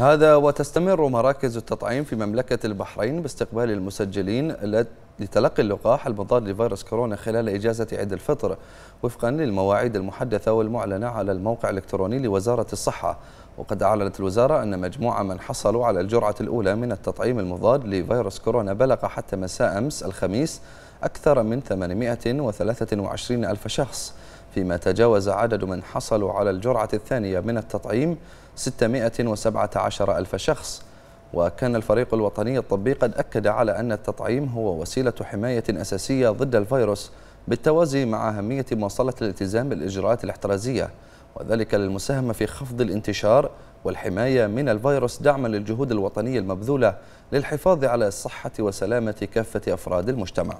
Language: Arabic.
هذا وتستمر مراكز التطعيم في مملكة البحرين باستقبال المسجلين لتلقي اللقاح المضاد لفيروس كورونا خلال إجازة عيد الفطر وفقا للمواعيد المحدثة والمعلنة على الموقع الإلكتروني لوزارة الصحة وقد أعلنت الوزارة أن مجموعة من حصلوا على الجرعة الأولى من التطعيم المضاد لفيروس كورونا بلغ حتى مساء أمس الخميس أكثر من 823 ألف شخص فيما تجاوز عدد من حصلوا على الجرعة الثانية من التطعيم 617 ألف شخص وكان الفريق الوطني الطبي قد أكد على أن التطعيم هو وسيلة حماية أساسية ضد الفيروس بالتوازي مع أهمية مواصلة الالتزام بالإجراءات الاحترازية وذلك للمساهمة في خفض الانتشار والحماية من الفيروس دعما للجهود الوطنية المبذولة للحفاظ على الصحة وسلامة كافة أفراد المجتمع